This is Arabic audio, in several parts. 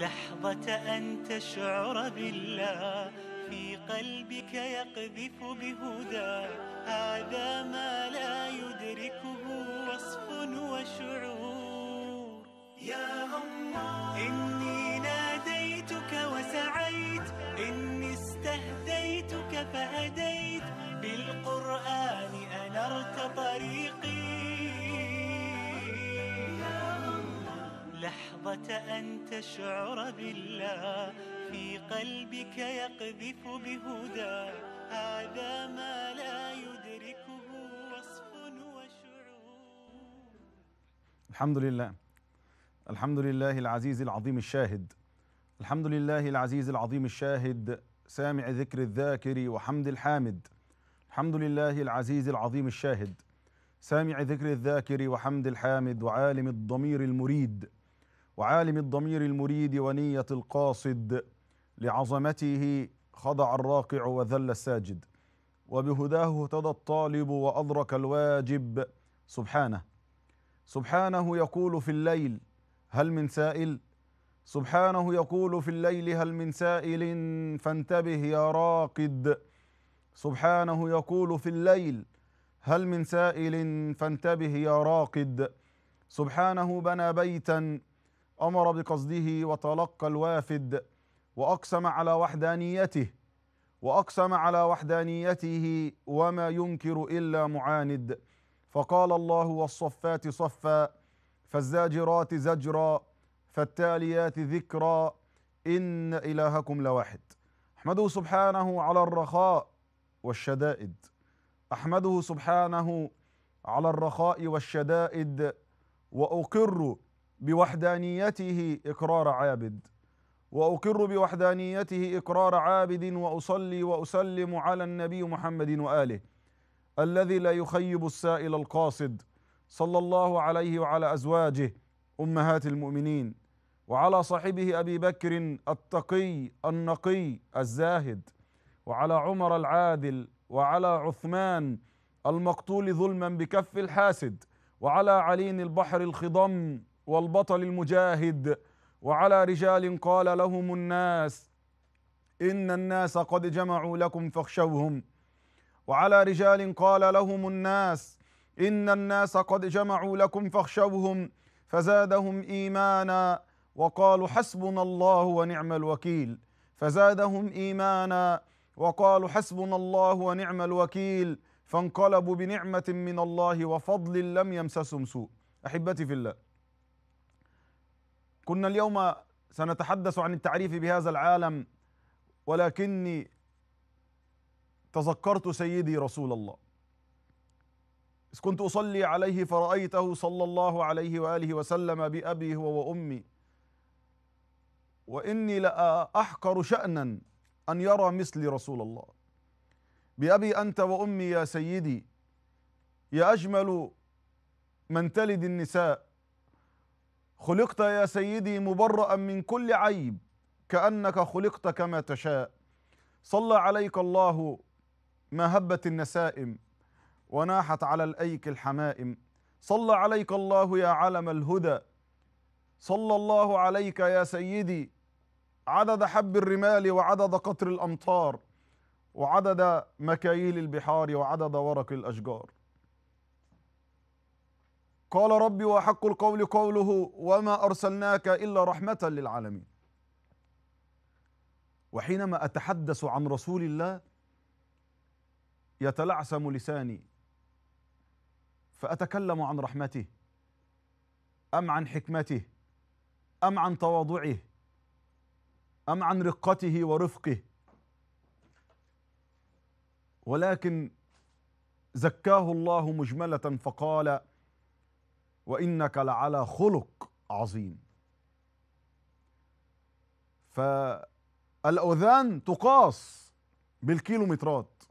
لحظة أن تشعر بالله في قلبك يقذف بهدى هذا ما لا يدركه وصف وشعور يا الله إني ناديتك وسعيت إني استهديتك فهديت بالقرآن أنرت طريقي لحظة أن تشعر بالله في قلبك يقذف بهدى هذا ما لا يدركه وصف وشعور الحمد لله الحمد لله العزيز العظيم الشاهد الحمد لله العزيز العظيم الشاهد سامع ذكر الذاكر وحمد الحامد الحمد لله العزيز العظيم الشاهد سامع ذكر الذاكر وحمد الحامد وعالم الضمير المريد وعالم الضمير المريد ونية القاصد لعظمته خضع الراقع وذل الساجد وبهداه اهتدى الطالب وأدرك الواجب سبحانه سبحانه يقول في الليل هل من سائل سبحانه يقول في الليل هل من سائل فانتبه يا راقد سبحانه يقول في الليل هل من سائل فانتبه يا راقد سبحانه بنى بيتا امر بقصده وتلقى الوافد واقسم على وحدانيته واقسم على وحدانيته وما ينكر الا معاند فقال الله والصفات صفا فالزاجرات زجرا فالتاليات ذكرا ان الهكم لواحد احمده سبحانه على الرخاء والشدائد احمده سبحانه على الرخاء والشدائد واقر بوحدانيته اقرار عابد واقر بوحدانيته اقرار عابد واصلي واسلم على النبي محمد واله الذي لا يخيب السائل القاصد صلى الله عليه وعلى ازواجه امهات المؤمنين وعلى صاحبه ابي بكر التقي النقي الزاهد وعلى عمر العادل وعلى عثمان المقتول ظلما بكف الحاسد وعلى علي البحر الخضم والبطل المجاهد وعلى رجال قال لهم الناس ان الناس قد جمعوا لكم فاخشوهم وعلى رجال قال لهم الناس ان الناس قد جمعوا لكم فاخشوهم فزادهم ايمانا وقالوا حسبنا الله ونعم الوكيل فزادهم ايمانا وقالوا حسبنا الله ونعم الوكيل فانقلبوا بنعمه من الله وفضل لم يمسسهم سوء احبتي في الله كنا اليوم سنتحدث عن التعريف بهذا العالم ولكني تذكرت سيدي رسول الله إذ كنت أصلي عليه فرأيته صلى الله عليه وآله وسلم بأبي هو وأمي وإني لأحقر شأنا أن يرى مثلي رسول الله بأبي أنت وأمي يا سيدي يا أجمل من تلد النساء خلقت يا سيدي مبرأ من كل عيب كأنك خلقت كما تشاء صلى عليك الله ما هبت النسائم وناحت على الأيك الحمائم صلى عليك الله يا علم الهدى صلى الله عليك يا سيدي عدد حب الرمال وعدد قطر الأمطار وعدد مكاييل البحار وعدد ورق الأشجار قال ربي وحق القول قوله وما أرسلناك إلا رحمة للعالمين وحينما أتحدث عن رسول الله يتلعثم لساني فأتكلم عن رحمته أم عن حكمته أم عن تواضعه أم عن رقته ورفقه ولكن زكاه الله مجملة فقال وانك لعلى خلق عظيم فالاوذان تقاس بالكيلومترات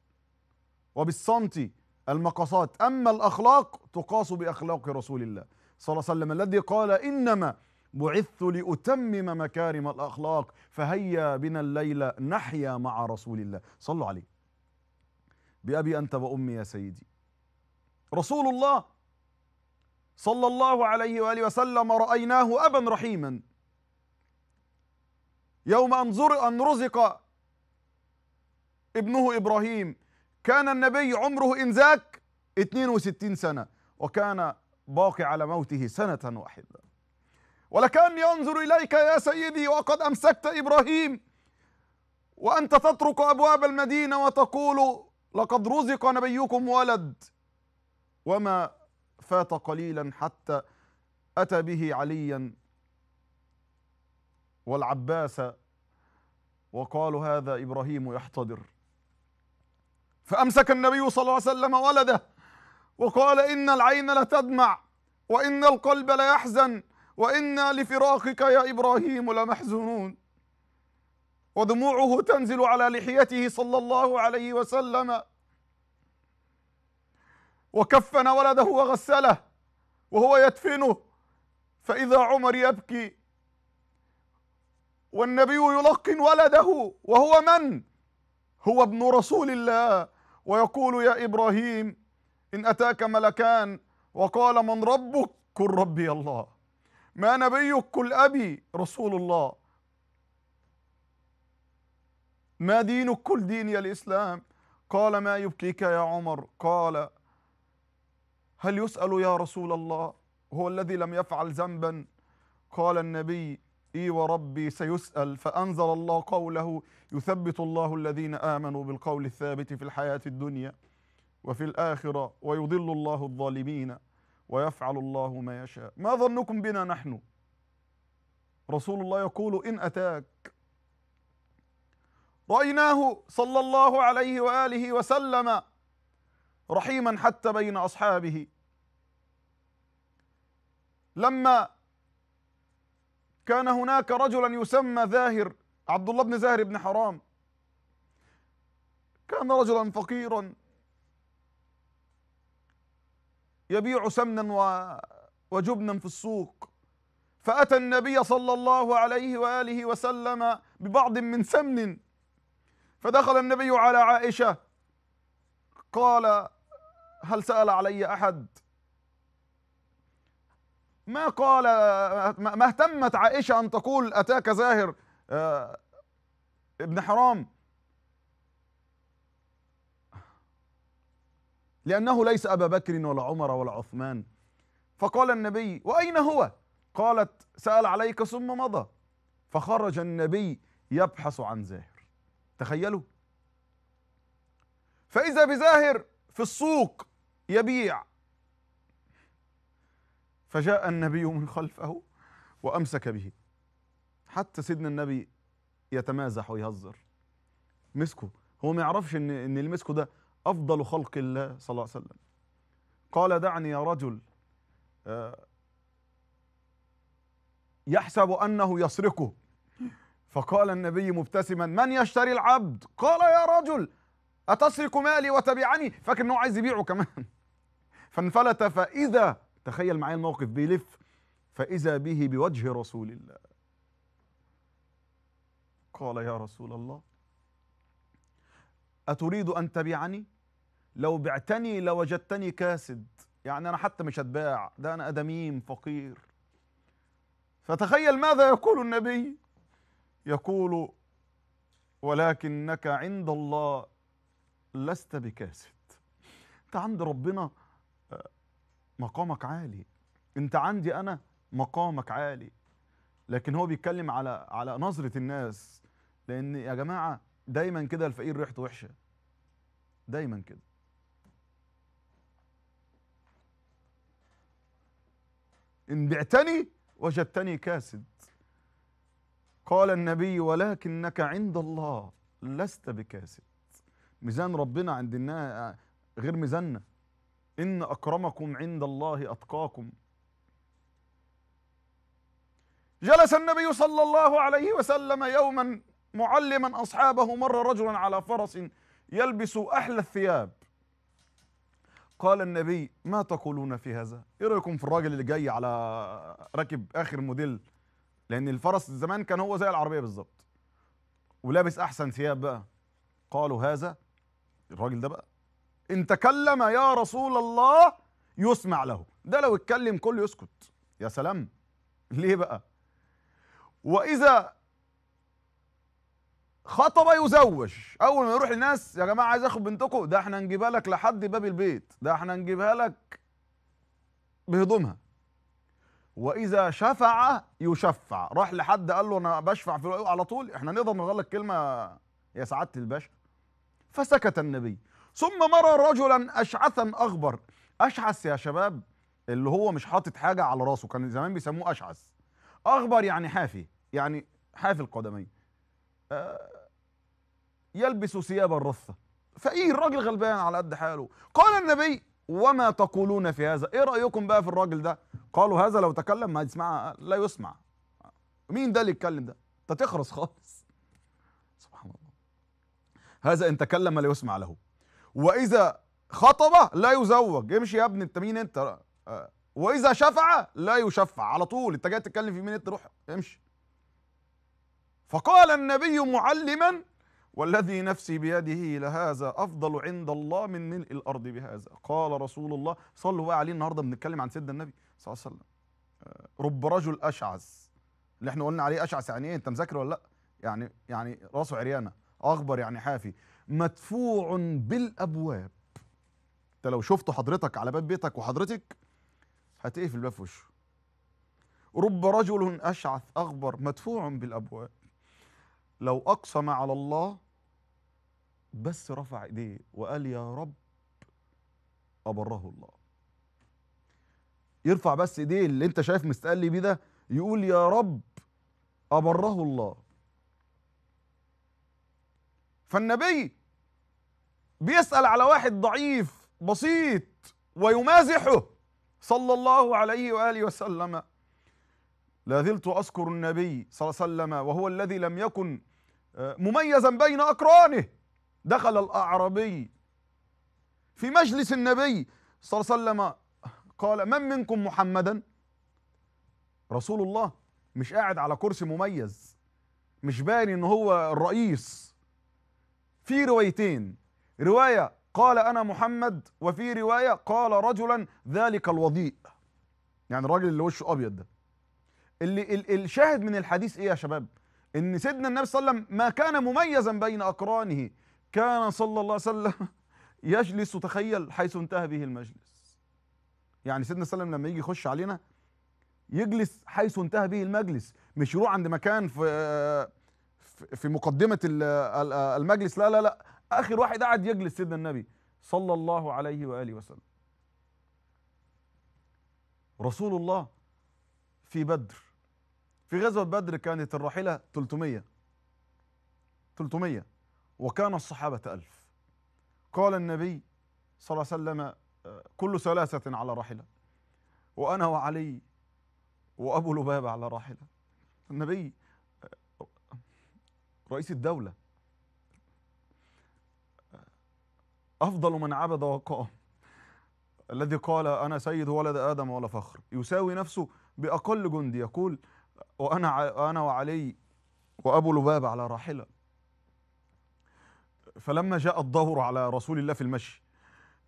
وبالسنتي المقاسات اما الاخلاق تقاس باخلاق رسول الله صلى الله عليه وسلم الذي قال انما بعثت لاتمم مكارم الاخلاق فهيا بنا الليله نحيا مع رسول الله صلوا عليه بابي انت وامي يا سيدي رسول الله صلى الله عليه وآله وسلم رأيناه أبا رحيما يوم أن رزق ابنه إبراهيم كان النبي عمره إنذاك 62 سنة وكان باقي على موته سنة واحدة ولكان ينظر إليك يا سيدي وقد أمسكت إبراهيم وأنت تطرق أبواب المدينة وتقول لقد رزق نبيكم ولد وما فات قليلا حتى أتى به عليا والعباس وقالوا هذا إبراهيم يحتضر فأمسك النبي صلى الله عليه وسلم ولده وقال إن العين لتدمع وإن القلب ليحزن وإنا لفراقك يا إبراهيم لمحزونون ودموعه تنزل على لحيته صلى الله عليه وسلم وكفن ولده وغسله وهو يدفنه فإذا عمر يبكي والنبي يلقن ولده وهو من هو ابن رسول الله ويقول يا إبراهيم إن أتاك ملكان وقال من ربك قل ربي الله ما نبيك قل أبي رسول الله ما دينك قل ديني الإسلام قال ما يبكيك يا عمر قال هل يسأل يا رسول الله هو الذي لم يفعل ذنبا قال النبي اي وربي سيسأل فأنزل الله قوله يثبت الله الذين آمنوا بالقول الثابت في الحياة الدنيا وفي الآخرة ويضل الله الظالمين ويفعل الله ما يشاء ما ظنكم بنا نحن رسول الله يقول إن أتاك رأيناه صلى الله عليه وآله وسلم رحيما حتى بين أصحابه لما كان هناك رجلا يسمى ذاهر عبد الله بن زاهر بن حرام كان رجلا فقيرا يبيع سمنا وجبنا في السوق فأتى النبي صلى الله عليه وآله وسلم ببعض من سمن فدخل النبي على عائشة قال هل سأل علي أحد ما قال ما اهتمت عائشة أن تقول أتاك زاهر آه، ابن حرام لأنه ليس أبا بكر ولا عمر ولا عثمان فقال النبي وأين هو قالت سأل عليك ثم مضى فخرج النبي يبحث عن زاهر تخيلوا فإذا بزاهر في السوق يبيع فجاء النبي من خلفه وامسك به حتى سيدنا النبي يتمازح ويهزر مسكه هو ما يعرفش ان ان المسك ده افضل خلق الله صلى الله عليه وسلم قال دعني يا رجل آه، يحسب انه يسرقه فقال النبي مبتسما من يشتري العبد قال يا رجل اتسرق مالي وتبيعني فاكر انه عايز يبيعه كمان فانفلت فإذا تخيل معايا الموقف بيلف فإذا به بوجه رسول الله قال يا رسول الله أتريد أن تبيعني لو بعتني لوجدتني كاسد يعني أنا حتى مش اتباع ده أنا أدميم فقير فتخيل ماذا يقول النبي يقول ولكنك عند الله لست بكاسد انت عند ربنا مقامك عالي انت عندي انا مقامك عالي لكن هو بيتكلم على على نظره الناس لان يا جماعه دايما كده الفقير ريحته وحشه دايما كده ان بعتني وجدتني كاسد قال النبي ولكنك عند الله لست بكاسد ميزان ربنا عند الناس غير ميزاننا إن أكرمكم عند الله أتقاكم جلس النبي صلى الله عليه وسلم يوما معلما أصحابه مر رجل على فرس يلبس أحلى الثياب قال النبي ما تقولون في هذا ايه رايكم في الراجل اللي جاي على راكب اخر موديل لان الفرس زمان كان هو زي العربيه بالظبط ولابس احسن ثياب بقى قالوا هذا الراجل ده بقى إن تكلم يا رسول الله يسمع له ده لو اتكلم كله يسكت يا سلام ليه بقى وإذا خطب يزوج اول ما يروح للناس يا جماعه عايز اخد بنتكم ده احنا نجيبها لك لحد باب البيت ده احنا نجيبها لك بهدومها واذا شفع يشفع راح لحد قال له انا بشفع في على طول احنا نقدر نغلق كلمه يا سعاده الباشا فسكت النبي ثم مرى رجلا أشعثا أخبر أشعث يا شباب اللي هو مش حاطط حاجة على راسه كان زمان بيسموه أشعث أخبر يعني حافي يعني حافي القدمين آه يلبس ثياب الرثة فإيه الراجل غلبان على قد حاله قال النبي وما تقولون في هذا ايه رأيكم بقى في الراجل ده قالوا هذا لو تكلم ما يسمع لا يسمع مين ده اللي يتكلم ده انت تخرس خالص سبحان الله هذا ان تكلم لا يسمع له واذا خطب لا يزوج امشي يا ابني انت مين انت آه، واذا شفع لا يشفع على طول انت جاي تتكلم في مين انت روح امشي فقال النبي معلما والذي نفسي بيده لهذا افضل عند الله من ملء الارض بهذا قال رسول الله صلوا بقى عليه النهارده بنتكلم عن سيدنا النبي صلى الله عليه وسلم آه، رب رجل اشعث اللي احنا قلنا عليه اشعث يعني ايه انت مذاكر ولا لا يعني يعني راسه عريانه اغبر يعني حافي مدفوع بالابواب انت لو شفته حضرتك على باب بيتك وحضرتك هتقفل الباب في وشه رب رجل اشعث اغبر مدفوع بالابواب لو اقسم على الله بس رفع ايديه وقال يا رب ابره الله يرفع بس ايديه اللي انت شايف مستقل بيه ده يقول يا رب أبره الله فالنبي بيسأل على واحد ضعيف بسيط ويمازحه صلى الله عليه وآله وسلم لا زلت أذكر النبي صلى الله عليه وسلم وهو الذي لم يكن آه، مميزا بين أقرانه دخل الأعرابي في مجلس النبي صلى الله عليه وسلم قال من منكم محمدا رسول الله مش قاعد على كرسي مميز مش باين ان هو الرئيس في روايتين رواية قال أنا محمد وفي رواية قال رجلا ذلك الوضيء يعني الراجل اللي وشه أبيض ده اللي الشاهد من الحديث إيه يا شباب إن سيدنا النبي صلى الله عليه وسلم ما كان مميزا بين أقرانه كان صلى الله عليه وسلم يجلس تخيل حيث انتهى به المجلس يعني سيدنا صلى الله عليه وسلم لما يجي يخش علينا يجلس حيث انتهى به المجلس مش يروح عند مكان في في مقدمة المجلس لا لا لا اخر واحد قعد يجلس سيدنا النبي صلى الله عليه واله وسلم رسول الله في بدر في غزوه بدر كانت الراحله 300 300 وكان الصحابه 1000 قال النبي صلى الله عليه وسلم آه، كل ثلاثه على راحله وانا وعلي وابو لبابه على راحله النبي آه، رئيس الدوله أفضل من عبد وقام الذي قال أنا سيد ولد آدم ولا فخر يساوي نفسه بأقل جندي يقول وأنا أنا وعلي وأبو لباب على راحلة فلما جاء الظهر على رسول الله في المشي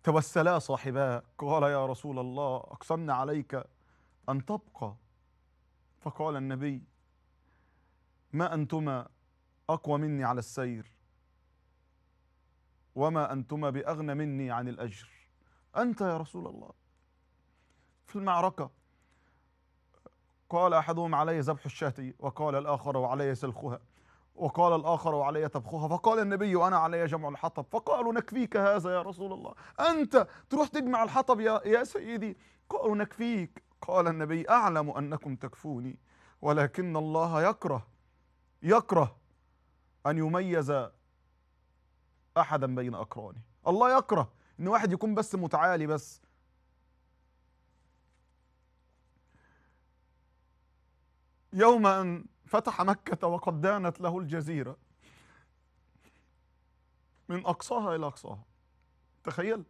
توسلا صاحباه قال يا رسول الله أقسمنا عليك أن تبقى فقال النبي ما أنتما أقوى مني على السير وما أنتما بأغنى مني عن الأجر أنت يا رسول الله في المعركة قال أحدهم علي ذبح الشاة وقال الآخر وعلي سلخها وقال الآخر وعلي طبخها فقال النبي أنا علي جمع الحطب فقالوا نكفيك هذا يا رسول الله أنت تروح تجمع الحطب يا, يا سيدي قالوا نكفيك قال النبي أعلم أنكم تكفوني ولكن الله يكره يكره أن يميز احدا بين اقرانه الله يكره ان واحد يكون بس متعالي بس يوم ان فتح مكه وقد دانت له الجزيره من اقصاها الى اقصاها تخيل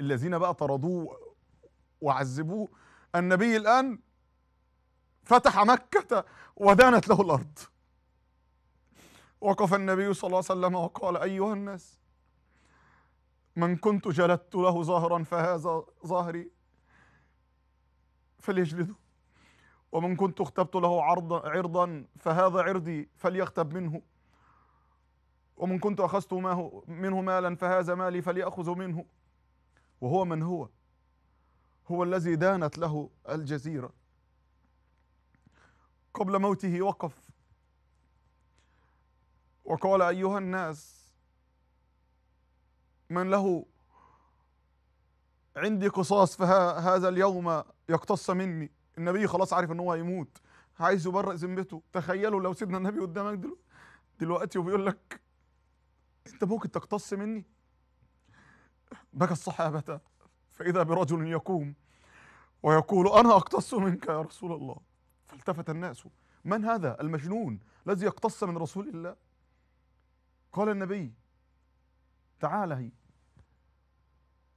الذين بقى طردوه وعذبوه النبي الان فتح مكه ودانت له الارض وقف النبي صلى الله عليه وسلم وقال أيها الناس من كنت جلدت له ظهرا فهذا ظهري فليجلده ومن كنت اختبت له عرضا عرضا فهذا عرضي فليختب منه ومن كنت أخذت منه مالا فهذا مالي فليأخذ منه وهو من هو هو الذي دانت له الجزيرة قبل موته وقف وقال أيها الناس من له عندي قصاص فهذا اليوم يقتص مني النبي خلاص عارف ان هو هيموت عايز يبرئ ذمته تخيلوا لو سيدنا النبي قدامك دلوقتي وبيقول لك انت ممكن تقتص مني بكى الصحابه فاذا برجل يقوم ويقول انا اقتص منك يا رسول الله فالتفت الناس من هذا المجنون الذي يقتص من رسول الله قال النبي تعال هي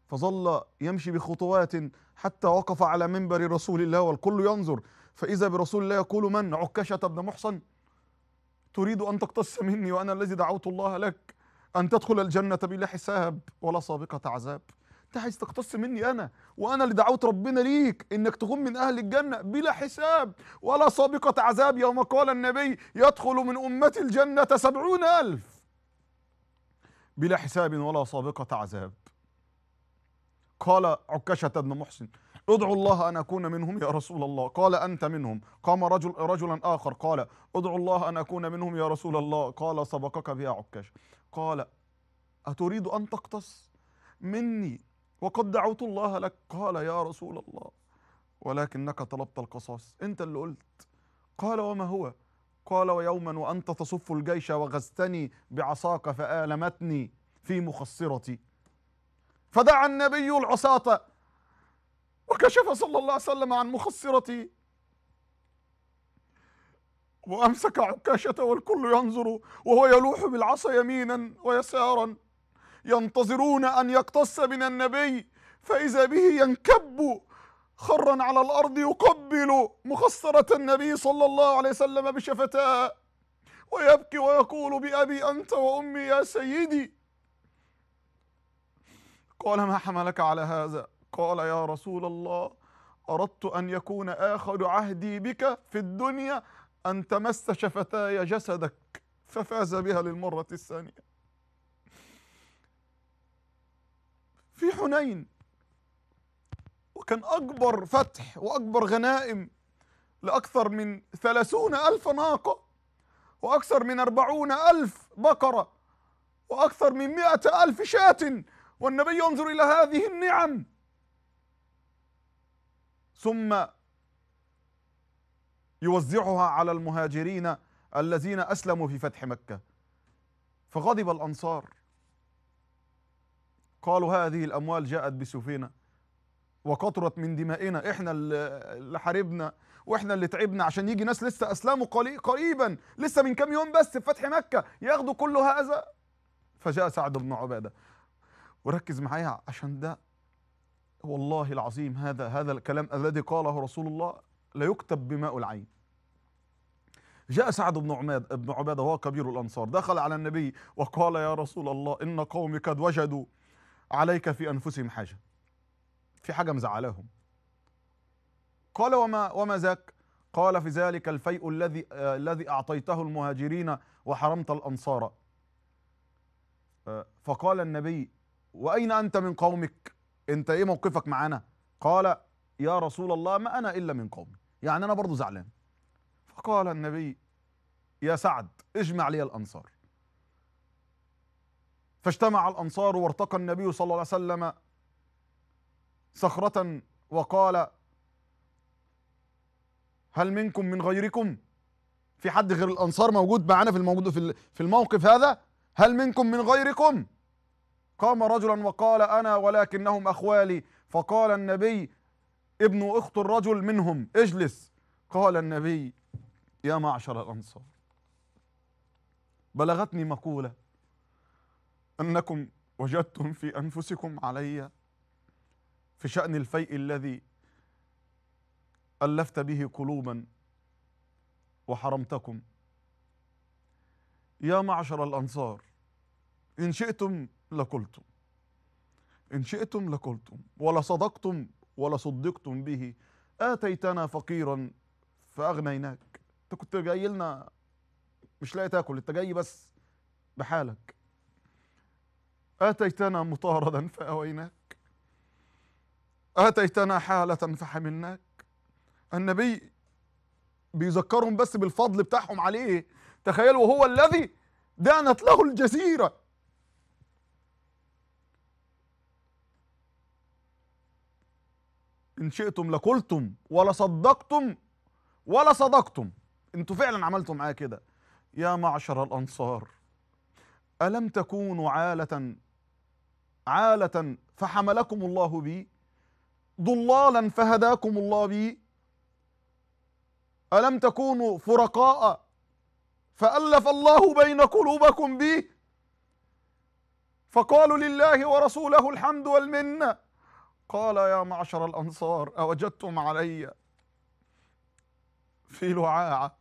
فظل يمشي بخطوات حتى وقف على منبر رسول الله والكل ينظر فإذا برسول الله يقول من عكاشة بن محصن تريد أن تقتص مني وأنا الذي دعوت الله لك أن تدخل الجنة بلا حساب ولا سابقة عذاب أنت عايز تقتص مني أنا وأنا اللي دعوت ربنا ليك إنك تكون من أهل الجنة بلا حساب ولا سابقة عذاب يوم قال النبي يدخل من أمتي الجنة سبعون ألف بلا حساب ولا سابقة عذاب قال عكاشة بن محسن ادعوا الله أن أكون منهم يا رسول الله قال أنت منهم قام رجل رجلا آخر قال ادعوا الله أن أكون منهم يا رسول الله قال سبقك بها عكاشة قال أتريد أن تقتص مني وقد دعوت الله لك قال يا رسول الله ولكنك طلبت القصاص أنت اللي قلت قال وما هو قال ويوما وأنت تصف الجيش وغزتني بعصاك فآلمتني في مخصرتي فدعا النبي العصاة وكشف صلى الله عليه وسلم عن مخصرتي وأمسك عكاشة والكل ينظر وهو يلوح بالعصا يمينا ويسارا ينتظرون أن يقتص من النبي فإذا به ينكب خرا على الأرض يقبل مخصرة النبي صلى الله عليه وسلم بشفتاه ويبكي ويقول بأبي أنت وأمي يا سيدي قال ما حملك على هذا قال يا رسول الله أردت أن يكون آخر عهدي بك في الدنيا أن تمس شفتاي جسدك ففاز بها للمرة الثانية في حنين وكان أكبر فتح وأكبر غنائم لأكثر من ثلاثون ألف ناقة وأكثر من أربعون ألف بقرة وأكثر من مئة ألف شاة والنبي ينظر إلى هذه النعم ثم يوزعها على المهاجرين الذين أسلموا في فتح مكة فغضب الأنصار قالوا هذه الأموال جاءت بسفينة وقطرت من دمائنا احنا اللي حاربنا واحنا اللي تعبنا عشان يجي ناس لسه اسلموا قريبا لسه من كام يوم بس في فتح مكه ياخدوا كل هذا فجاء سعد بن عباده وركز معايا عشان ده والله العظيم هذا هذا الكلام الذي قاله رسول الله لا يكتب بماء العين جاء سعد بن عباد بن عباده وهو كبير الانصار دخل على النبي وقال يا رسول الله ان قومي قد وجدوا عليك في انفسهم حاجه في حاجة مزعلاهم قال وما وما ذاك قال في ذلك الفيء الذي آه الذي اعطيته المهاجرين وحرمت الانصار آه فقال النبي واين انت من قومك انت ايه موقفك معانا قال يا رسول الله ما انا الا من قومي يعني انا برضو زعلان فقال النبي يا سعد اجمع لي الانصار فاجتمع الانصار وارتقى النبي صلى الله عليه وسلم صخرة وقال هل منكم من غيركم في حد غير الأنصار موجود معانا في الموجود في الموقف هذا هل منكم من غيركم قام رجلا وقال أنا ولكنهم أخوالي فقال النبي ابن أخت الرجل منهم اجلس قال النبي يا معشر الأنصار بلغتني مقولة أنكم وجدتم في أنفسكم علي في شأن الفيء الذي ألفت به قلوبا وحرمتكم يا معشر الأنصار إن شئتم لقلتم إن شئتم لقلتم ولا صدقتم ولا صدقتم به آتيتنا فقيرا فأغنيناك أنت كنت جاي لنا مش لاقي تاكل أنت جاي بس بحالك آتيتنا مطاردا فأويناك اتيتنا حاله فحملناك النبي بيذكرهم بس بالفضل بتاعهم عليه تخيلوا هو الذي دانت له الجزيره ان شئتم لقلتم ولا صدقتم ولا صدقتم انتوا فعلا عملتوا معايا كده يا معشر الانصار الم تكونوا عاله عاله فحملكم الله بي ضلالا فهداكم الله به ألم تكونوا فرقاء فألف الله بين قلوبكم به فقالوا لله ورسوله الحمد والمنة قال يا معشر الأنصار أوجدتم علي في لعاعة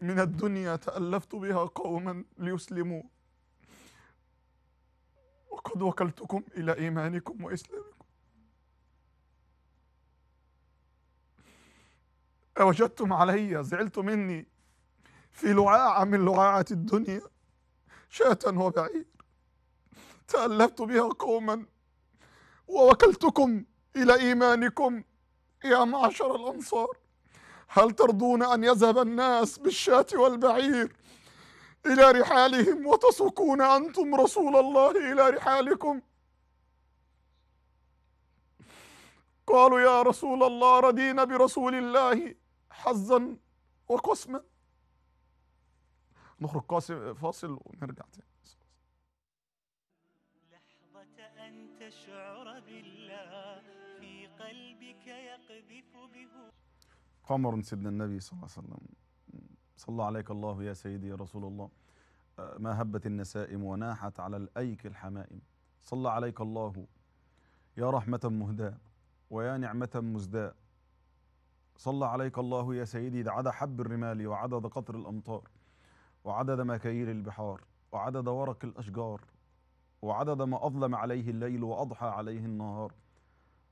من الدنيا تألفت بها قوما ليسلموا قد وكلتكم إلى إيمانكم وإسلامكم أوجدتم علي زعلت مني في لعاعة من لعاعة الدنيا شاة وبعير تألفت بها قوما ووكلتكم إلى إيمانكم يا معشر الأنصار هل ترضون أن يذهب الناس بالشاة والبعير إلى رحالهم وتسوقون أنتم رسول الله إلى رحالكم قالوا يا رسول الله ردينا برسول الله حظا وقسما نخرج قاسم فاصل ونرجع تاني لحظة أن تشعر بالله في قلبك يقذف به قمر سيدنا النبي صلى الله عليه وسلم صلى عليك الله يا سيدي يا رسول الله آه، ما هبت النسائم وناحت على الأيك الحمائم صلى عليك الله يا رحمة مهداة ويا نعمة مزداة صلى عليك الله يا سيدي عدد حب الرمال وعدد قطر الأمطار وعدد مكاييل البحار وعدد ورق الأشجار وعدد ما أظلم عليه الليل وأضحى عليه النهار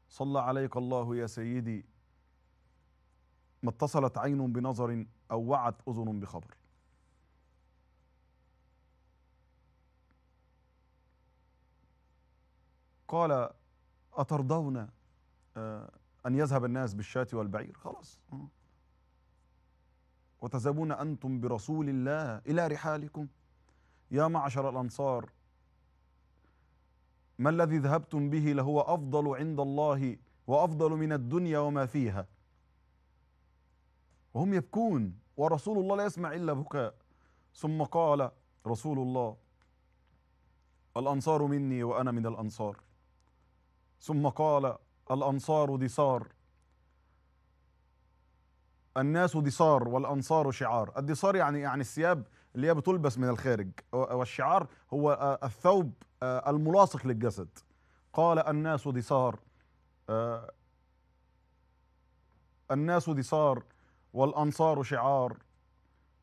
صلى عليك الله يا سيدي ما اتصلت عين بنظر أو وعت أذن بخبر قال أترضون آه، أن يذهب الناس بالشاة والبعير خلاص وتذهبون أنتم برسول الله إلى رحالكم يا معشر الأنصار ما الذي ذهبتم به لهو أفضل عند الله وأفضل من الدنيا وما فيها وهم يبكون ورسول الله لا يسمع إلا بكاء ثم قال رسول الله الأنصار مني وأنا من الأنصار ثم قال الأنصار دثار الناس دثار والأنصار شعار الدثار يعني يعني الثياب اللي هي بتلبس من الخارج والشعار هو آه، الثوب آه، الملاصق للجسد قال الناس دثار آه، الناس دثار والأنصار شعار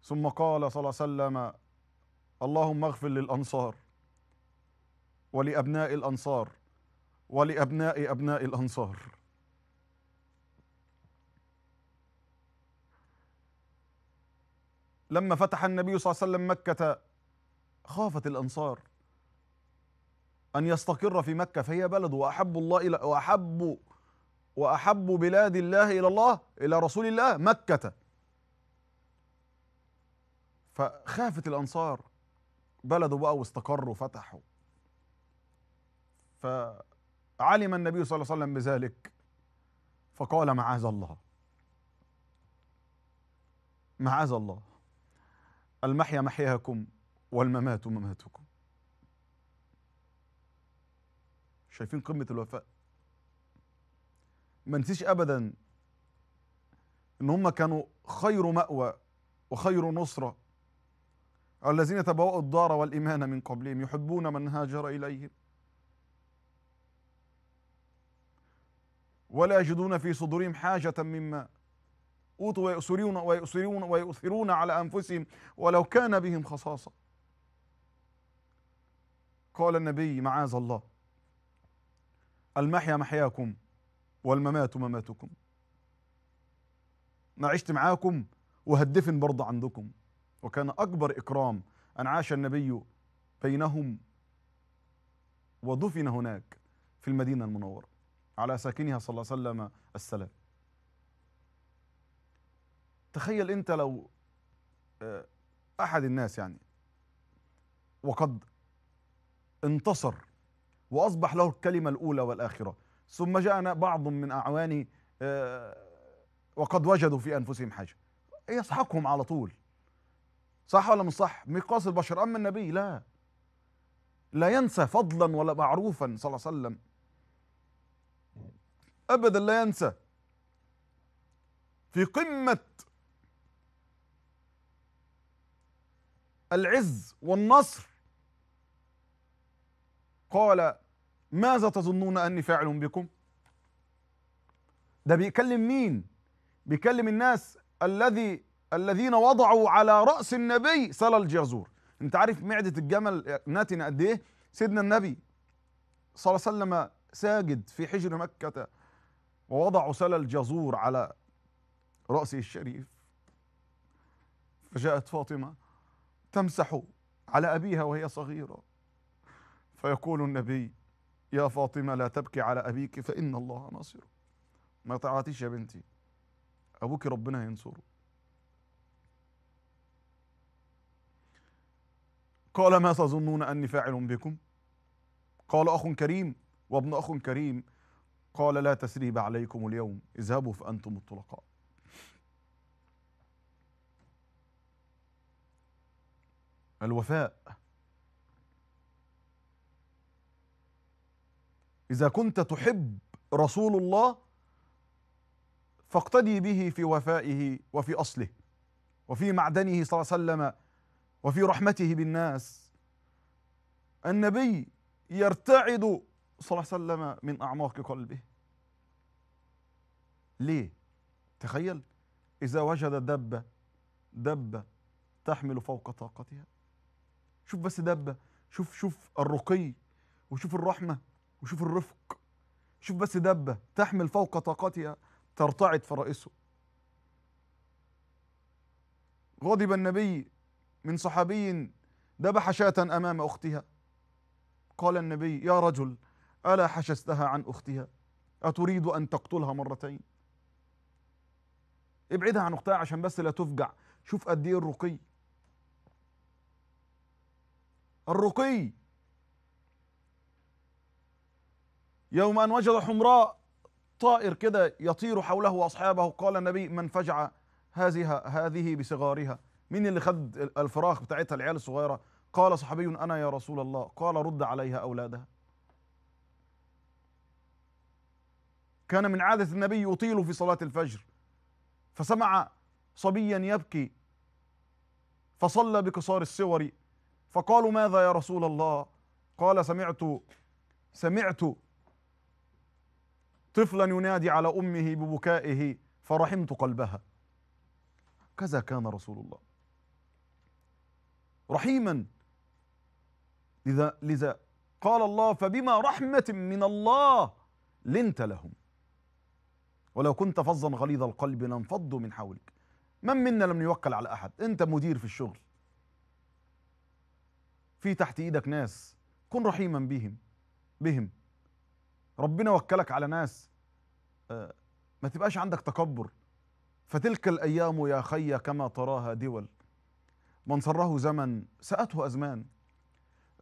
ثم قال صلى الله عليه وسلم اللهم اغفر للأنصار ولأبناء الأنصار ولأبناء أبناء الأنصار لما فتح النبي صلى الله عليه وسلم مكة خافت الأنصار أن يستقر في مكة فهي بلد وأحب الله إلى وأحب وأحب بلاد الله إلى الله إلى رسول الله مكة فخافت الأنصار بلده بقى واستقروا فتحوا فعلم النبي صلى الله عليه وسلم بذلك فقال معاذ الله معاذ الله المحيا محياكم والممات مماتكم شايفين قمة الوفاء ما نسيش ابدا ان هم كانوا خير مأوى وخير نصرة الذين تبوأوا الدار والإيمان من قبلهم يحبون من هاجر إليهم ولا يجدون في صدورهم حاجة مما أوتوا ويؤثرون ويؤثرون ويؤثرون على أنفسهم ولو كان بهم خصاصة قال النبي معاذ الله المحيا محياكم والممات مماتكم ما عشت معاكم وهدفن برضه عندكم وكان أكبر إكرام أن عاش النبي بينهم ودفن هناك في المدينة المنورة على ساكنها صلى الله عليه وسلم السلام تخيل أنت لو آه، أحد الناس يعني وقد انتصر وأصبح له الكلمة الأولى والآخرة ثم جاءنا بعض من أعواني آه، وقد وجدوا في أنفسهم حاجة يسحقهم على طول صح ولا مش صح مقاس البشر أما النبي لا لا ينسى فضلا ولا معروفا صلى الله عليه وسلم أبدا لا ينسى في قمة العز والنصر قال ماذا تظنون أني فاعل بكم ده بيكلم مين بيكلم الناس الذي الذين وضعوا على رأس النبي سلى الجزور انت عارف معدة الجمل ناتنة قد ايه سيدنا النبي صلى الله عليه وسلم ساجد في حجر مكة ووضعوا سلى الجزور على رأسه الشريف فجاءت فاطمة تمسح على أبيها وهي صغيرة فيقول النبي يا فاطمة لا تبكي على أبيك فإن الله ناصره ما تعاتيش يا بنتي أبوك ربنا ينصره قال ما تظنون أني فاعل بكم قال أخ كريم وابن أخ كريم قال لا تسريب عليكم اليوم اذهبوا فأنتم الطلقاء الوفاء إذا كنت تحب رسول الله فاقتدي به في وفائه وفي أصله وفي معدنه صلى الله عليه وسلم وفي رحمته بالناس النبي يرتعد صلى الله عليه وسلم من أعماق قلبه ليه؟ تخيل إذا وجد دبة دبة تحمل فوق طاقتها شوف بس دبة شوف شوف الرقي وشوف الرحمة وشوف الرفق شوف بس دبة تحمل فوق طاقتها ترتعد فرائسه غضب النبي من صحابي ذبح شاة أمام أختها قال النبي يا رجل ألا حشستها عن أختها أتريد أن تقتلها مرتين ابعدها عن أختها عشان بس لا تفجع شوف قد إيه الرقي الرقي يوم أن وجد حمراء طائر كده يطير حوله وأصحابه قال النبي من فجع هذه هذه بصغارها مين اللي خد الفراخ بتاعتها العيال الصغيرة قال صحابي أنا يا رسول الله قال رد عليها أولادها كان من عادة النبي يطيل في صلاة الفجر فسمع صبيا يبكي فصلى بقصار السور فقالوا ماذا يا رسول الله قال سمعت سمعت طفلا ينادي على امه ببكائه فرحمت قلبها كذا كان رسول الله رحيما لذا لذا قال الله فبما رحمه من الله لنت لهم ولو كنت فظا غليظ القلب لانفضوا من حولك من منا لم يوكل على احد انت مدير في الشغل في تحت ايدك ناس كن رحيما بهم بهم ربنا وكلك على ناس آه، ما تبقاش عندك تكبر فتلك الأيام يا خي كما تراها دول من سره زمن سأته أزمان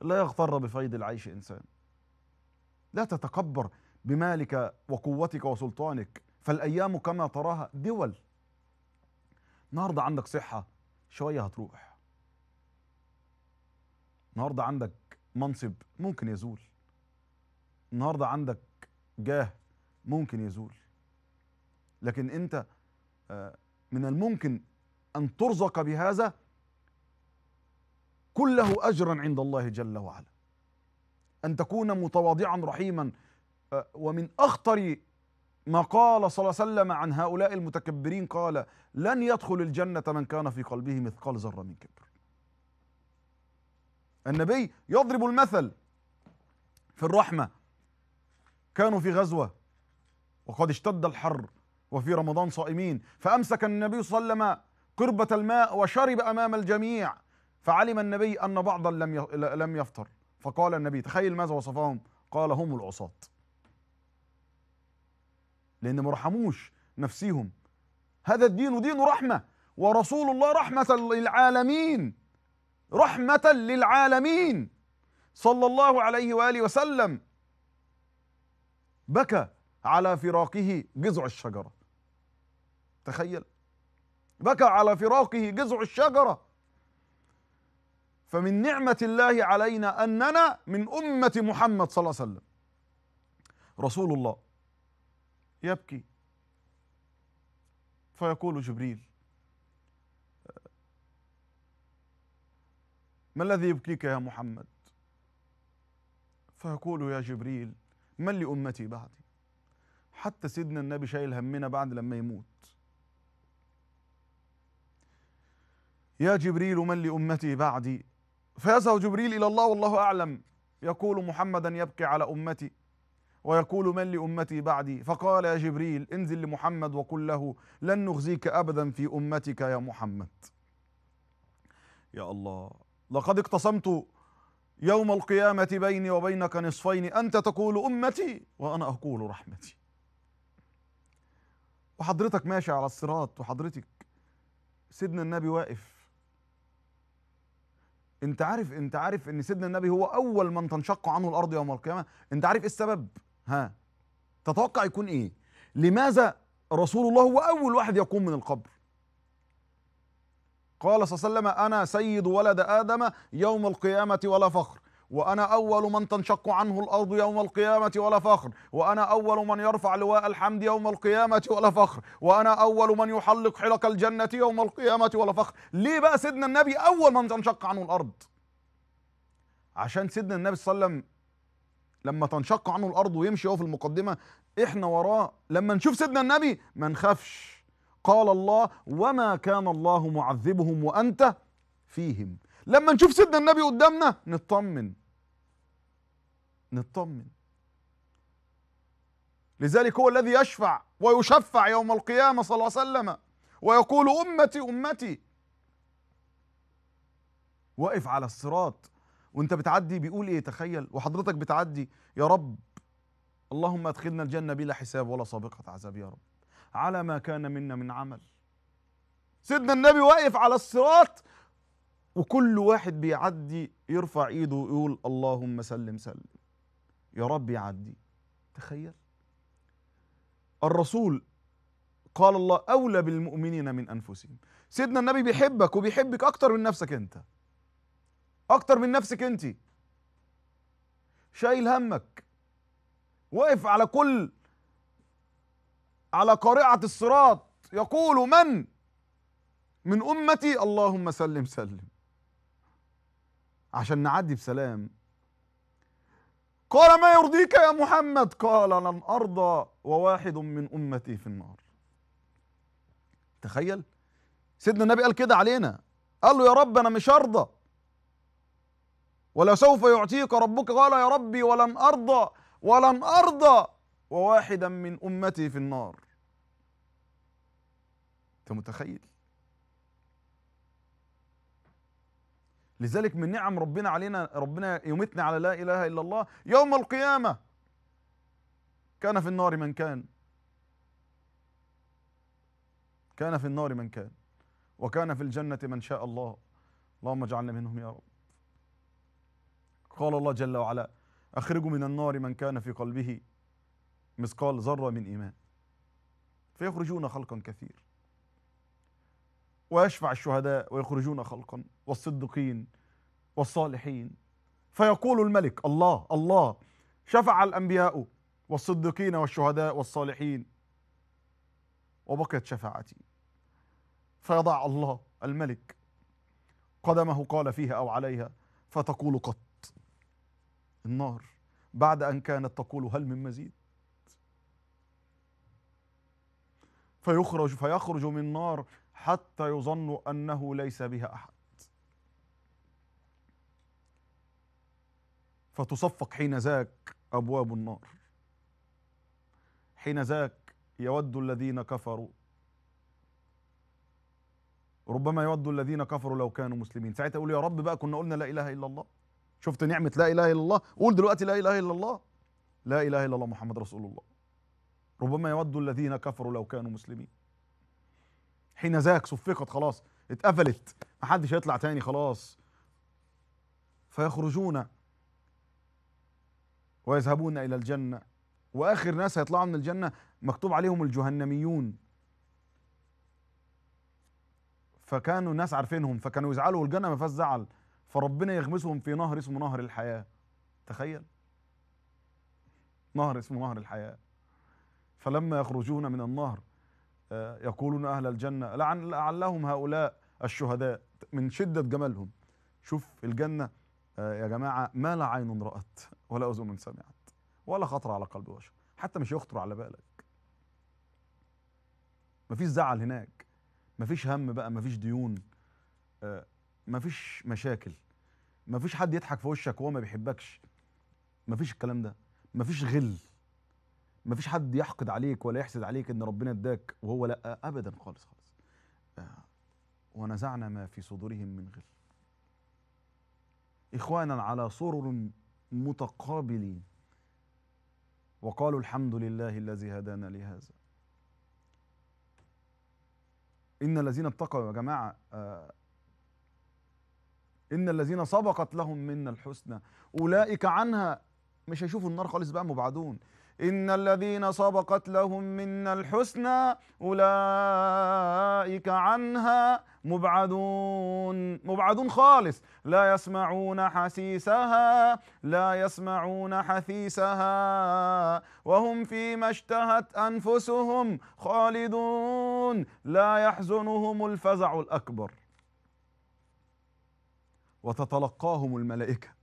لا يغتر بفيض العيش إنسان لا تتكبر بمالك وقوتك وسلطانك فالأيام كما تراها دول النهارده عندك صحة شوية هتروح النهارده عندك منصب ممكن يزول النهارده عندك جاه ممكن يزول لكن انت آه، من الممكن ان ترزق بهذا كله اجرا عند الله جل وعلا ان تكون متواضعا رحيما آه، ومن اخطر ما قال صلى الله عليه وسلم عن هؤلاء المتكبرين قال لن يدخل الجنه من كان في قلبه مثقال ذره من كبر النبي يضرب المثل في الرحمه كانوا في غزوة وقد اشتد الحر وفي رمضان صائمين فأمسك النبي صلى الله عليه وسلم قربة الماء وشرب أمام الجميع فعلم النبي أن بعضا لم لم يفطر فقال النبي تخيل ماذا وصفهم قال هم العصاة لأن ما رحموش نفسيهم هذا الدين دين رحمة ورسول الله رحمة للعالمين رحمة للعالمين صلى الله عليه وآله وسلم بكى على فراقه جزع الشجرة تخيل بكى على فراقه جزع الشجرة فمن نعمة الله علينا أننا من أمة محمد صلى الله عليه وسلم رسول الله يبكي فيقول جبريل ما الذي يبكيك يا محمد فيقول يا جبريل من لأمتي بعدي حتى سيدنا النبي شايل همنا بعد لما يموت يا جبريل من لأمتي بعدي فيذهب جبريل إلى الله والله أعلم يقول محمدا يبكي على أمتي ويقول من لأمتي بعدي فقال يا جبريل انزل لمحمد وقل له لن نخزيك أبدا في أمتك يا محمد يا الله لقد اقتسمت يوم القيامة بيني وبينك نصفين أنت تقول أمتي وأنا أقول رحمتي وحضرتك ماشي على الصراط وحضرتك سيدنا النبي واقف انت عارف انت عارف ان سيدنا النبي هو اول من تنشق عنه الارض يوم القيامه انت عارف ايه السبب ها تتوقع يكون ايه لماذا رسول الله هو اول واحد يقوم من القبر قال صلى الله عليه وسلم أنا سيد ولد آدم يوم القيامة ولا فخر وأنا أول من تنشق عنه الأرض يوم القيامة ولا فخر وأنا أول من يرفع لواء الحمد يوم القيامة ولا فخر وأنا أول من يحلق حلق الجنة يوم القيامة ولا فخر ليه بقى سيدنا النبي أول من تنشق عنه الأرض عشان سيدنا النبي صلى الله عليه وسلم لما تنشق عنه الأرض ويمشي هو في المقدمة إحنا وراه لما نشوف سيدنا النبي ما نخافش قال الله وما كان الله معذبهم وأنت فيهم لما نشوف سيدنا النبي قدامنا نطمن نطمن لذلك هو الذي يشفع ويشفع يوم القيامة صلى الله عليه وسلم ويقول أمتي أمتي واقف على الصراط وانت بتعدي بيقول ايه تخيل وحضرتك بتعدي يا رب اللهم ادخلنا الجنة بلا حساب ولا سابقة عذاب يا رب على ما كان منا من عمل سيدنا النبي واقف على الصراط وكل واحد بيعدي يرفع ايده ويقول اللهم سلم سلم يا رب يعدي تخيل الرسول قال الله اولى بالمؤمنين من انفسهم سيدنا النبي بيحبك وبيحبك اكتر من نفسك انت اكتر من نفسك انت شايل همك واقف على كل على قارعة الصراط يقول من من أمتي اللهم سلم سلم عشان نعدي بسلام قال ما يرضيك يا محمد قال لن أرضى وواحد من أمتي في النار تخيل سيدنا النبي قال كده علينا قال له يا رب أنا مش أرضى ولسوف يعطيك ربك قال يا ربي ولن أرضى ولن أرضى وواحدا من أمتي في النار انت متخيل لذلك من نعم ربنا علينا ربنا يمتنا على لا اله الا الله يوم القيامه كان في النار من كان كان في النار من كان وكان في الجنه من شاء الله اللهم اجعلنا منهم يا رب قال الله جل وعلا اخرجوا من النار من كان في قلبه مثقال ذره من ايمان فيخرجون خلقا كثير ويشفع الشهداء ويخرجون خلقا والصديقين والصالحين فيقول الملك الله الله شفع الأنبياء والصديقين والشهداء والصالحين وبقيت شفاعتي فيضع الله الملك قدمه قال فيها أو عليها فتقول قط النار بعد أن كانت تقول هل من مزيد فيخرج فيخرج من نار حتى يظن أنه ليس بها أحد فتصفق حين ذاك أبواب النار حين ذاك يود الذين كفروا ربما يود الذين كفروا لو كانوا مسلمين ساعتها يقول يا رب بقى كنا قلنا لا إله إلا الله شفت نعمة لا إله إلا الله قول دلوقتي لا إله إلا الله لا إله إلا الله محمد رسول الله ربما يود الذين كفروا لو كانوا مسلمين حين ذاك صفقت خلاص اتقفلت محدش هيطلع تاني خلاص فيخرجون ويذهبون الى الجنه واخر ناس هيطلعوا من الجنه مكتوب عليهم الجهنميون فكانوا الناس عارفينهم فكانوا يزعلوا والجنه ما فيهاش زعل فربنا يغمسهم في نهر اسمه نهر الحياه تخيل نهر اسمه نهر الحياه فلما يخرجون من النهر آه، يقولون أهل الجنة لعن لعلهم هؤلاء الشهداء من شدة جمالهم شوف الجنة آه، يا جماعة ما لا عين رأت ولا أذن سمعت ولا خطر على قلب بشر حتى مش يخطر على بالك مفيش زعل هناك مفيش هم بقى مفيش ديون آه، مفيش مشاكل مفيش حد يضحك في وشك وهو ما بيحبكش مفيش الكلام ده مفيش غل مفيش حد يحقد عليك ولا يحسد عليك ان ربنا اداك وهو لا ابدا خالص خالص آه، ونزعنا ما في صدورهم من غل اخوانا على سرر متقابلين وقالوا الحمد لله الذي هدانا لهذا ان الذين اتقوا يا جماعه آه ان الذين سبقت لهم منا الحسنى اولئك عنها مش هيشوفوا النار خالص بقى مبعدون إن الذين سبقت لهم منا الحسنى أولئك عنها مبعدون مبعدون خالص لا يسمعون حسيسها لا يسمعون حثيسها وهم فيما اشتهت أنفسهم خالدون لا يحزنهم الفزع الأكبر وتتلقاهم الملائكه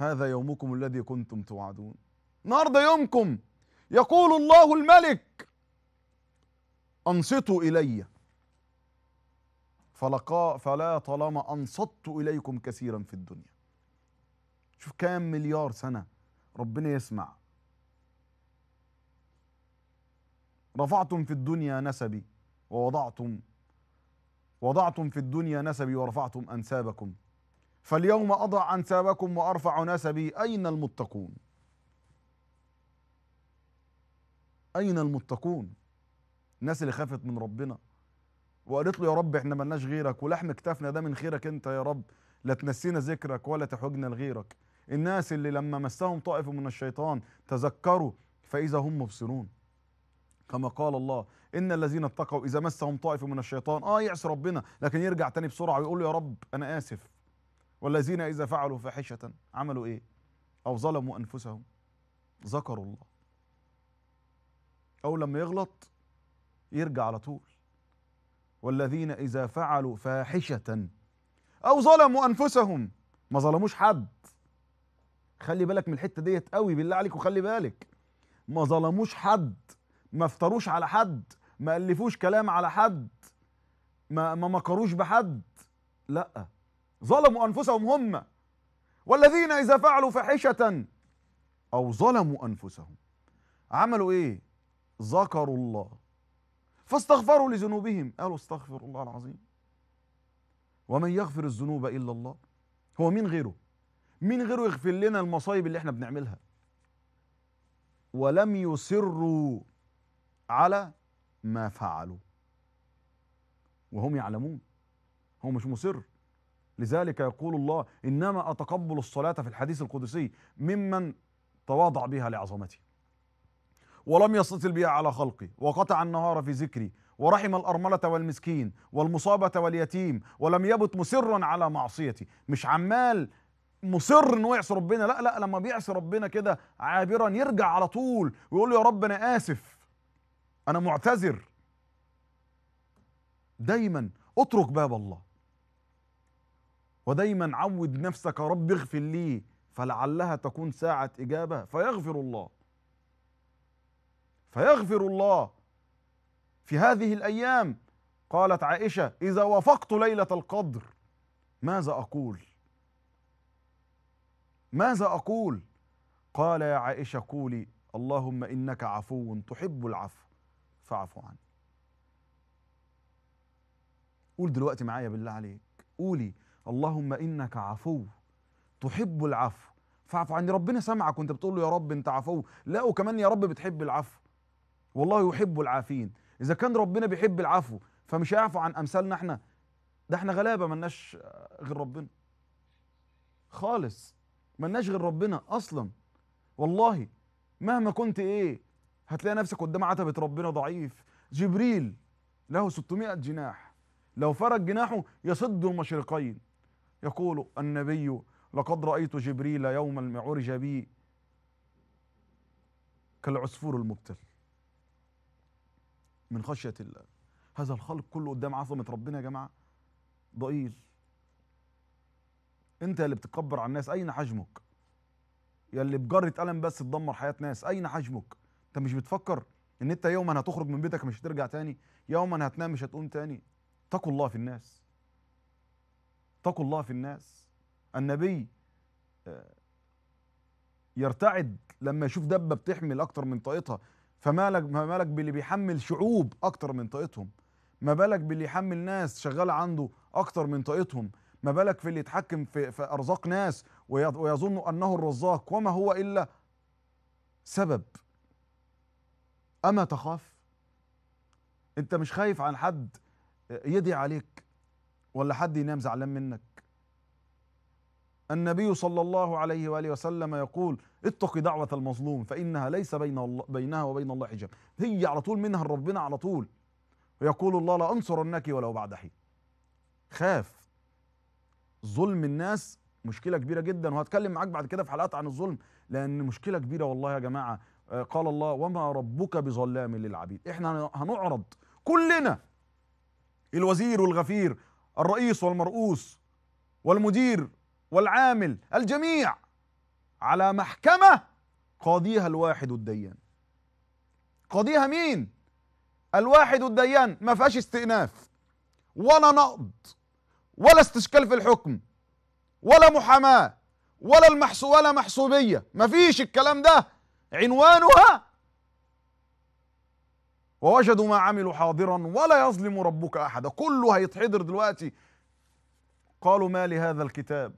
هذا يومكم الذي كنتم توعدون النهارده يومكم يقول الله الملك انصتوا الي فلقاء فلا طالما انصت اليكم كثيرا في الدنيا شوف كام مليار سنه ربنا يسمع رفعتم في الدنيا نسبي ووضعتم وضعتم في الدنيا نسبي ورفعتم انسابكم فاليوم أضع أنسابكم وأرفع نسبي أين المتقون أين المتقون الناس اللي خافت من ربنا وقالت له يا رب احنا ملناش غيرك ولحم اكتافنا ده من خيرك انت يا رب لا تنسينا ذكرك ولا تحوجنا لغيرك الناس اللي لما مسهم طائف من الشيطان تذكروا فإذا هم مبصرون كما قال الله إن الذين اتقوا إذا مسهم طائف من الشيطان آه يعصي ربنا لكن يرجع تاني بسرعة ويقول له يا رب أنا آسف والذين إذا فعلوا فاحشة عملوا إيه أو ظلموا أنفسهم ذكروا الله أو لما يغلط يرجع على طول والذين إذا فعلوا فاحشة أو ظلموا أنفسهم ما ظلموش حد خلي بالك من الحتة ديت قوي بالله عليك وخلي بالك ما ظلموش حد ما افتروش على حد ما ألفوش كلام على حد ما ما مكروش بحد لأ ظلموا انفسهم هم والذين اذا فعلوا فاحشه او ظلموا انفسهم عملوا ايه ذكروا الله فاستغفروا لذنوبهم قالوا استغفر الله العظيم ومن يغفر الذنوب الا الله هو مين غيره مين غيره يغفر لنا المصايب اللي احنا بنعملها ولم يصروا على ما فعلوا وهم يعلمون هو مش مصر لذلك يقول الله إنما أتقبل الصلاة في الحديث القدسي ممن تواضع بها لعظمتي ولم يستطل بها على خلقي وقطع النهار في ذكري ورحم الأرملة والمسكين والمصابة واليتيم ولم يبت مصرا على معصيتي مش عمال مصر انه يعصي ربنا لا لا لما بيعصي ربنا كده عابرا يرجع على طول ويقول له يا رب انا اسف انا معتذر دايما اترك باب الله ودايما عود نفسك يا رب اغفر لي فلعلها تكون ساعة إجابة فيغفر الله فيغفر الله في هذه الأيام قالت عائشة إذا وافقت ليلة القدر ماذا أقول ماذا أقول قال يا عائشة قولي اللهم إنك عفو تحب العفو فاعف عني قول دلوقتي معايا بالله عليك قولي اللهم انك عفو تحب العفو فاعف عني ربنا سمعك وانت بتقول له يا رب انت عفو لا وكمان يا رب بتحب العفو والله يحب العافين اذا كان ربنا بيحب العفو فمش هيعفو عن امثالنا احنا ده احنا غلابه مالناش غير ربنا خالص مالناش غير ربنا اصلا والله مهما كنت ايه هتلاقي نفسك قدام عتبه ربنا ضعيف جبريل له 600 جناح لو فرج جناحه يصد المشرقين يقول النبي لقد رأيت جبريل يوم عرج بي كالعصفور المبتل من خشية الله هذا الخلق كله قدام عظمة ربنا يا جماعة ضئيل انت اللي بتكبر على الناس اين حجمك يا اللي بجرة قلم بس تدمر حياة ناس اين حجمك انت مش بتفكر ان انت يوما هتخرج من بيتك مش هترجع تاني يوما هتنام مش هتقوم تاني اتقوا الله في الناس اتقوا الله في الناس النبي آه، يرتعد لما يشوف دبه بتحمل اكتر من طاقتها فما لك ما بالك باللي بيحمل شعوب اكتر من طاقتهم ما بالك باللي يحمل ناس شغاله عنده اكتر من طاقتهم ما بالك في اللي يتحكم في, في ارزاق ناس ويظن انه الرزاق وما هو الا سبب اما تخاف انت مش خايف عن حد آه، يدعي عليك ولا حد ينام زعلان منك النبي صلى الله عليه واله وسلم يقول اتق دعوه المظلوم فانها ليس بين الله بينها وبين الله حجاب هي على طول منها ربنا على طول ويقول الله لانصرنك ولو بعد حين خاف ظلم الناس مشكله كبيره جدا وهتكلم معاك بعد كده في حلقات عن الظلم لان مشكله كبيره والله يا جماعه آه، قال الله وما ربك بظلام للعبيد احنا هنعرض كلنا الوزير والغفير الرئيس والمرؤوس والمدير والعامل الجميع على محكمة قاضيها الواحد الديان قاضيها مين الواحد الديان ما فيهاش استئناف ولا نقض ولا استشكال في الحكم ولا محاماة ولا المحسو ولا محسوبية ما فيش الكلام ده عنوانها ووجدوا ما عملوا حاضرا ولا يظلم ربك احدا كله هيتحضر دلوقتي قالوا ما لهذا الكتاب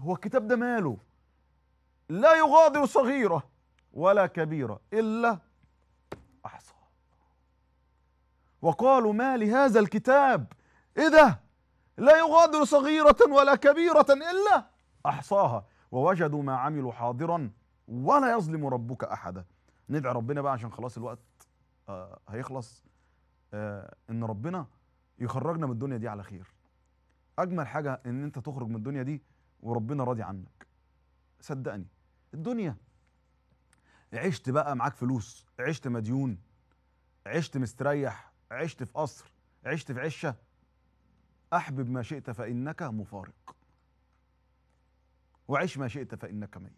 هو الكتاب ده ماله لا يغادر صغيرة ولا كبيرة إلا أحصى وقالوا ما لهذا الكتاب اذا لا يغادر صغيرة ولا كبيرة إلا أحصاها ووجدوا ما عملوا حاضرا ولا يظلم ربك أحدا ندعي ربنا بقى عشان خلاص الوقت آه، هيخلص آه، ان ربنا يخرجنا من الدنيا دي على خير اجمل حاجه ان انت تخرج من الدنيا دي وربنا راضي عنك صدقني الدنيا عشت بقى معاك فلوس عشت مديون عشت مستريح عشت في قصر عشت في عشه احبب ما شئت فانك مفارق وعيش ما شئت فانك ميت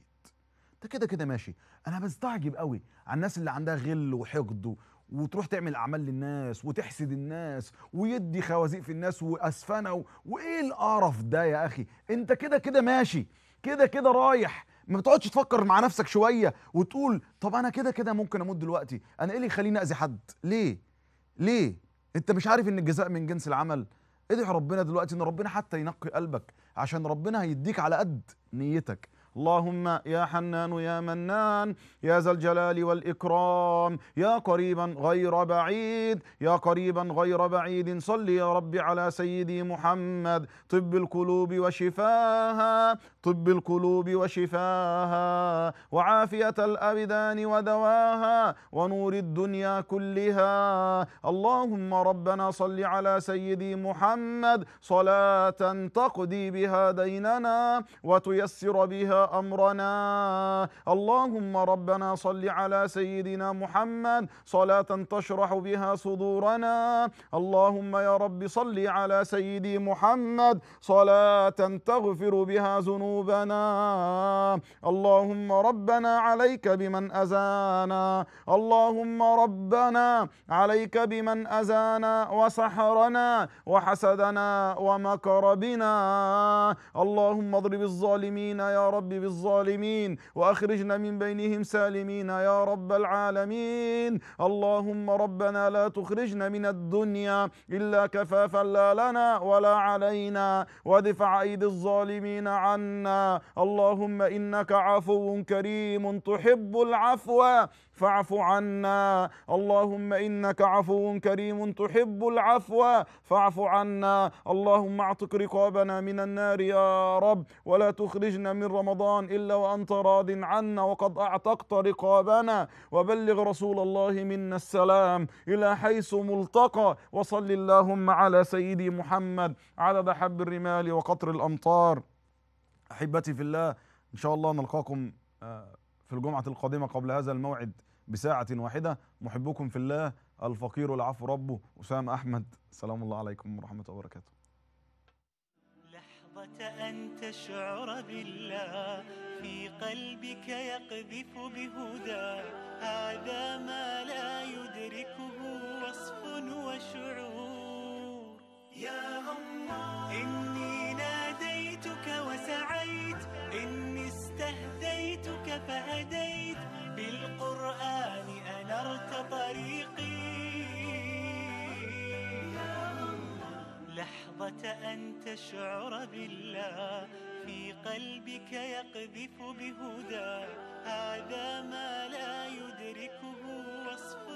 انت كده كده ماشي انا بستعجب قوي على الناس اللي عندها غل وحقد وتروح تعمل اعمال للناس وتحسد الناس ويدي خوازيق في الناس واسفنه وايه القرف ده يا اخي انت كده كده ماشي كده كده رايح ما بتقعدش تفكر مع نفسك شويه وتقول طب انا كده كده ممكن اموت دلوقتي انا ايه اللي يخليني اذي حد ليه ليه انت مش عارف ان الجزاء من جنس العمل ادعي ربنا دلوقتي ان ربنا حتى ينقي قلبك عشان ربنا هيديك على قد نيتك اللهم يا حنان يا منان يا ذا الجلال والإكرام يا قريبا غير بعيد يا قريبا غير بعيد صل يا رب على سيدي محمد طب القلوب وشفاها طب القلوب وشفاها وعافية الأبدان ودواها ونور الدنيا كلها اللهم ربنا صل على سيدي محمد صلاة تقضي بها ديننا وتيسر بها أمرنا اللهم ربنا صل على سيدنا محمد صلاة تشرح بها صدورنا اللهم يا رب صل على سيدي محمد صلاة تغفر بها ذنوبنا اللهم ربنا عليك بمن أزانا اللهم ربنا عليك بمن أزانا وسحرنا وحسدنا ومكر بنا اللهم اضرب الظالمين يا رب الظالم بالظالمين واخرجنا من بينهم سالمين يا رب العالمين اللهم ربنا لا تخرجنا من الدنيا الا كفافا لا لنا ولا علينا وادفع ايدي الظالمين عنا اللهم انك عفو كريم تحب العفو فاعف عنا اللهم إنك عفو كريم تحب العفو فاعف عنا اللهم اعتق رقابنا من النار يا رب ولا تخرجنا من رمضان إلا وأنت راض عنا وقد أعتقت رقابنا وبلغ رسول الله منا السلام إلى حيث ملتقى وصل اللهم على سيدي محمد عدد حب الرمال وقطر الأمطار أحبتي في الله إن شاء الله نلقاكم آه، في الجمعة القادمة قبل هذا الموعد بساعة واحدة محبكم في الله الفقير العفو ربه أسامة أحمد سلام الله عليكم ورحمة الله وبركاته لحظة أن تشعر بالله في قلبك يقذف بهدى هذا ما لا يدركه وصف وشعور يا الله إني ناديتك وسعيت إني استهديتك فهديت بالقرآن أنرت طريقي لحظة أن تشعر بالله في قلبك يقذف بهدى هذا ما لا يدركه وصف